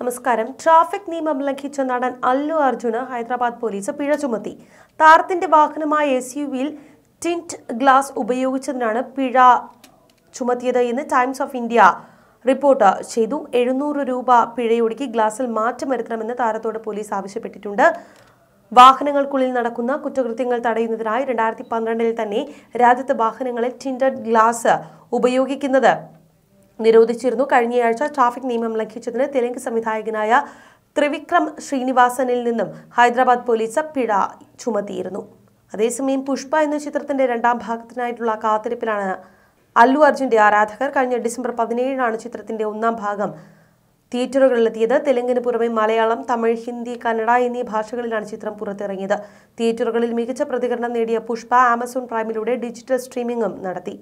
നമസ്കാരം ട്രാഫിക് നിയമം ലംഘിച്ച നടൻ അല്ലു അർജുന് ഹൈദരാബാദ് പോലീസ് പിഴ ചുമത്തി താരത്തിന്റെ വാഹനമായ എസ് യു വിയിൽ ടിൻറ്റ് ഗ്ലാസ് ഉപയോഗിച്ചതിനാണ് പിഴ ചുമത്തിയത് എന്ന് ടൈംസ് ഓഫ് ഇന്ത്യ റിപ്പോർട്ട് ചെയ്തു എഴുന്നൂറ് രൂപ പിഴയൊടുക്കി ഗ്ലാസിൽ മാറ്റം വരുത്തണമെന്ന് താരത്തോട് പോലീസ് ആവശ്യപ്പെട്ടിട്ടുണ്ട് വാഹനങ്ങൾക്കുള്ളിൽ നടക്കുന്ന കുറ്റകൃത്യങ്ങൾ തടയുന്നതിനായി രണ്ടായിരത്തി പന്ത്രണ്ടിൽ തന്നെ രാജ്യത്ത് വാഹനങ്ങളിൽ ടിൻറ്റഡ് ഗ്ലാസ് ഉപയോഗിക്കുന്നത് നിരോധിച്ചിരുന്നു കഴിഞ്ഞയാഴ്ച ട്രാഫിക് നിയമം ലംഘിച്ചതിന് തെലുങ്ക് സംവിധായകനായ ത്രിവിക്രം ശ്രീനിവാസനിൽ നിന്നും ഹൈദരാബാദ് പോലീസ് പിഴ ചുമത്തിയിരുന്നു അതേസമയം പുഷ്പ എന്ന ചിത്രത്തിന്റെ രണ്ടാം ഭാഗത്തിനായിട്ടുള്ള കാത്തിരിപ്പിലാണ് അല്ലു അർജുന്റെ ആരാധകർ കഴിഞ്ഞ ഡിസംബർ പതിനേഴിനാണ് ചിത്രത്തിന്റെ ഒന്നാം ഭാഗം തിയേറ്ററുകളിലെത്തിയത് തെലുങ്കിന് പുറമെ മലയാളം തമിഴ് ഹിന്ദി കന്നഡ എന്നീ ഭാഷകളിലാണ് ചിത്രം പുറത്തിറങ്ങിയത് തിയേറ്ററുകളിൽ മികച്ച പ്രതികരണം നേടിയ പുഷ്പ ആമസോൺ പ്രൈമിലൂടെ ഡിജിറ്റൽ സ്ട്രീമിംഗും നടത്തി